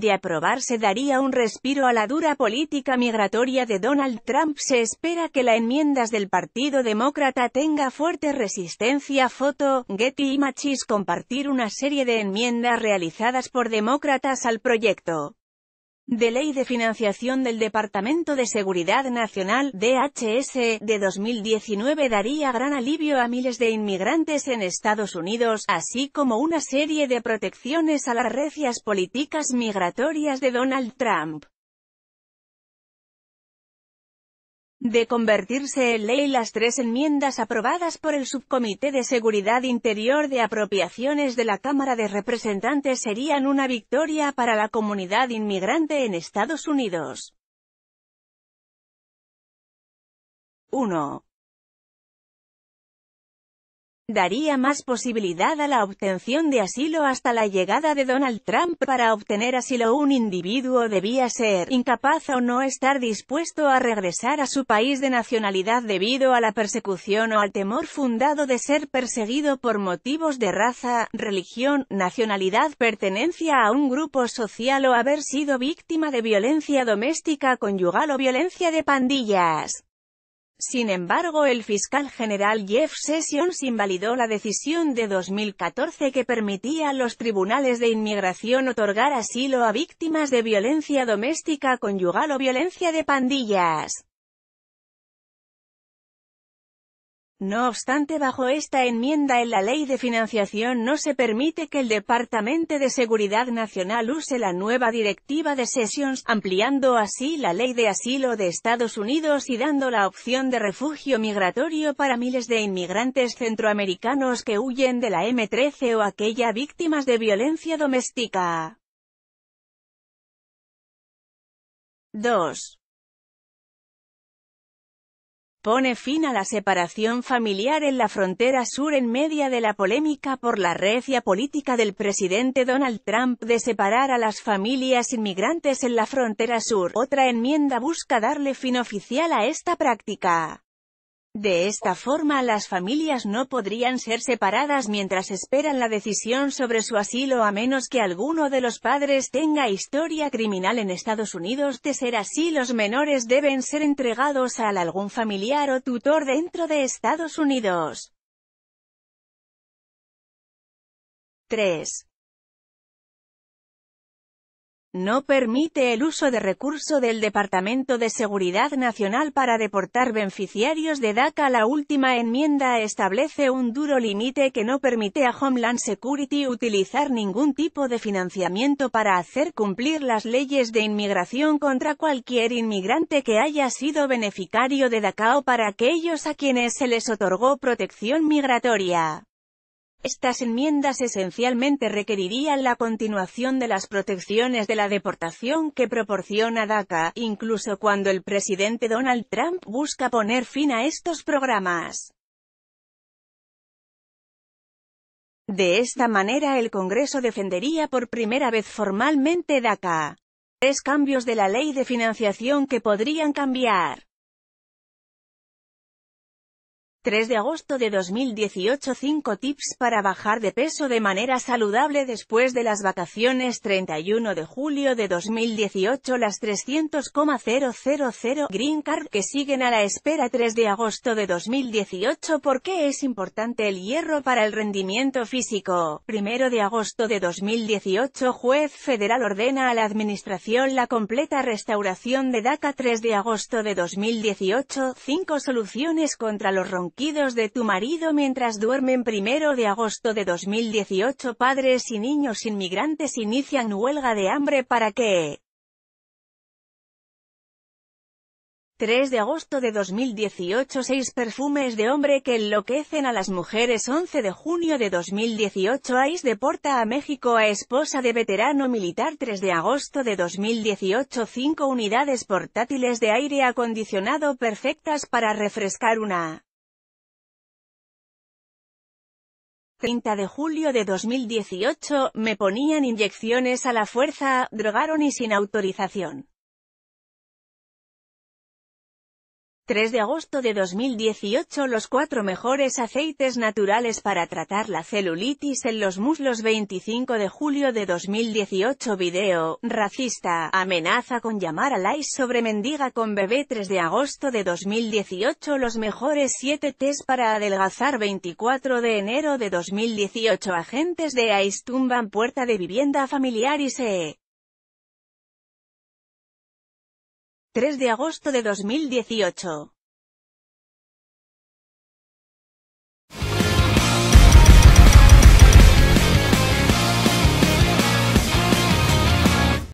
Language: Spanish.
de aprobarse daría un respiro a la dura política migratoria de Donald Trump. Se espera que la enmiendas del Partido Demócrata tenga fuerte resistencia. Foto, Getty Machis compartir una serie de enmiendas realizadas por demócratas al proyecto de Ley de Financiación del Departamento de Seguridad Nacional, DHS, de 2019 daría gran alivio a miles de inmigrantes en Estados Unidos, así como una serie de protecciones a las recias políticas migratorias de Donald Trump. de convertirse en ley las tres enmiendas aprobadas por el Subcomité de Seguridad Interior de Apropiaciones de la Cámara de Representantes serían una victoria para la comunidad inmigrante en Estados Unidos. 1 daría más posibilidad a la obtención de asilo hasta la llegada de Donald Trump. Para obtener asilo un individuo debía ser incapaz o no estar dispuesto a regresar a su país de nacionalidad debido a la persecución o al temor fundado de ser perseguido por motivos de raza, religión, nacionalidad, pertenencia a un grupo social o haber sido víctima de violencia doméstica conyugal o violencia de pandillas. Sin embargo el fiscal general Jeff Sessions invalidó la decisión de 2014 que permitía a los tribunales de inmigración otorgar asilo a víctimas de violencia doméstica conyugal o violencia de pandillas. No obstante bajo esta enmienda en la Ley de Financiación no se permite que el Departamento de Seguridad Nacional use la nueva Directiva de Sessions, ampliando así la Ley de Asilo de Estados Unidos y dando la opción de refugio migratorio para miles de inmigrantes centroamericanos que huyen de la M-13 o aquella víctimas de violencia doméstica. 2 pone fin a la separación familiar en la frontera sur en media de la polémica por la recia política del presidente Donald Trump de separar a las familias inmigrantes en la frontera sur. Otra enmienda busca darle fin oficial a esta práctica. De esta forma las familias no podrían ser separadas mientras esperan la decisión sobre su asilo a menos que alguno de los padres tenga historia criminal en Estados Unidos. De ser así los menores deben ser entregados a algún familiar o tutor dentro de Estados Unidos. 3 no permite el uso de recurso del Departamento de Seguridad Nacional para deportar beneficiarios de DACA. La última enmienda establece un duro límite que no permite a Homeland Security utilizar ningún tipo de financiamiento para hacer cumplir las leyes de inmigración contra cualquier inmigrante que haya sido beneficiario de DACA o para aquellos a quienes se les otorgó protección migratoria. Estas enmiendas esencialmente requerirían la continuación de las protecciones de la deportación que proporciona DACA, incluso cuando el presidente Donald Trump busca poner fin a estos programas. De esta manera el Congreso defendería por primera vez formalmente DACA. Tres cambios de la ley de financiación que podrían cambiar 3 de agosto de 2018 5 tips para bajar de peso de manera saludable después de las vacaciones 31 de julio de 2018 Las 300,000 Green Card que siguen a la espera 3 de agosto de 2018 ¿Por qué es importante el hierro para el rendimiento físico? 1 de agosto de 2018 Juez federal ordena a la administración la completa restauración de DACA 3 de agosto de 2018 5 soluciones contra los roncos de tu marido mientras duermen. Primero de agosto de 2018 Padres y niños inmigrantes inician huelga de hambre para que 3 de agosto de 2018 6 perfumes de hombre que enloquecen a las mujeres 11 de junio de 2018 AIS deporta a México a esposa de veterano militar 3 de agosto de 2018 5 unidades portátiles de aire acondicionado perfectas para refrescar una 30 de julio de 2018, me ponían inyecciones a la fuerza, drogaron y sin autorización. 3 de agosto de 2018 Los cuatro mejores aceites naturales para tratar la celulitis en los muslos 25 de julio de 2018 Video, racista, amenaza con llamar a Lais sobre mendiga con bebé 3 de agosto de 2018 Los mejores 7 test para adelgazar 24 de enero de 2018 Agentes de ICE tumban puerta de vivienda familiar y eh. se 3 de agosto de 2018.